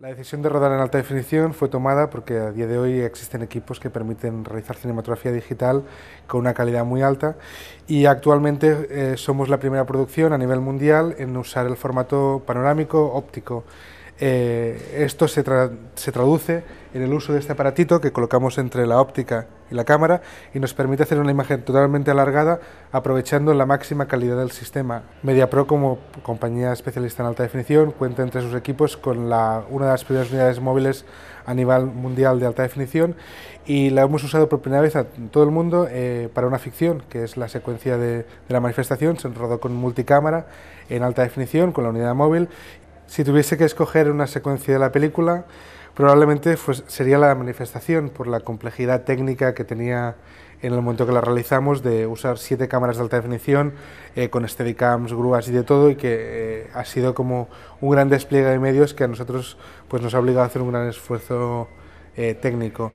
La decisión de rodar en alta definición fue tomada porque a día de hoy existen equipos que permiten realizar cinematografía digital con una calidad muy alta y actualmente eh, somos la primera producción a nivel mundial en usar el formato panorámico óptico. Eh, esto se, traduce en el uso de este aparatito que colocamos entre la óptica y la cámara y nos permite hacer una imagen totalmente alargada aprovechando la máxima calidad del sistema. MediaPro como compañía especialista en alta definición cuenta entre sus equipos con la, una de las primeras unidades móviles a nivel mundial de alta definición y la hemos usado por primera vez a todo el mundo eh, para una ficción que es la secuencia de, de la manifestación. Se rodó con multicámara en alta definición con la unidad móvil si tuviese que escoger una secuencia de la película, probablemente pues, sería la manifestación, por la complejidad técnica que tenía en el momento que la realizamos, de usar siete cámaras de alta definición eh, con steadicams, grúas y de todo, y que eh, ha sido como un gran despliegue de medios que a nosotros pues, nos ha obligado a hacer un gran esfuerzo eh, técnico.